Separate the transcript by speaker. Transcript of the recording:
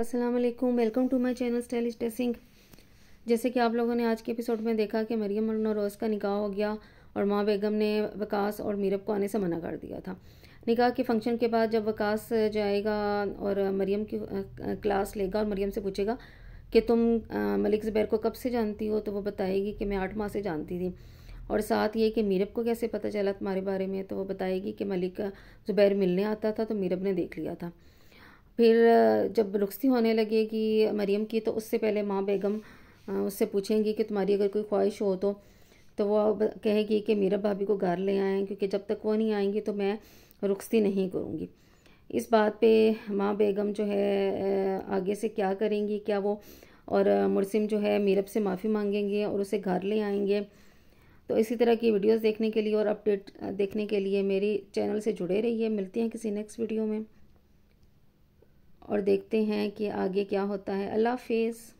Speaker 1: अस्सलाम वालेकुम welcome to my channel stylish dressing जैसे कि आप लोगों ने आज के एपिसोड में देखा कि मरियम और नौरोज़ का निकाह हो गया और माँ बेगम ने वकास और मीरब को आने से मना कर दिया था निकाह के फंक्शन के बाद जब वकास जाएगा और मरियम की क्लास लेगा और मरियम से पूछेगा कि तुम मलिक ज़ुबैर को कब से जानती हो तो वो बताएगी कि मैं आठ माह से जानती थी और साथ ये कि मीरब को कैसे पता चला तुम्हारे बारे में तो वो बताएगी कि मलिक ज़ुबैर मिलने आता था तो मीरब ने देख लिया था फिर जब रुखसी होने लगेगी मरीम की तो उससे पहले माँ बेगम उससे पूछेंगी कि तुम्हारी अगर कोई ख्वाहिश हो तो तो वो कहेगी कि मीरा भाभी को घर ले आएँ क्योंकि जब तक वो नहीं आएंगी तो मैं रुखसी नहीं करूँगी इस बात पे माँ बेगम जो है आगे से क्या करेंगी क्या वो और मुरसिम जो है मीरब से माफ़ी मांगेंगे और उसे घर ले आएंगे तो इसी तरह की वीडियोस देखने के लिए और अपडेट देखने के लिए मेरी चैनल से जुड़े रहिए मिलती हैं किसी नेक्स्ट वीडियो में और देखते हैं कि आगे क्या होता है अल्लाह हाफिज़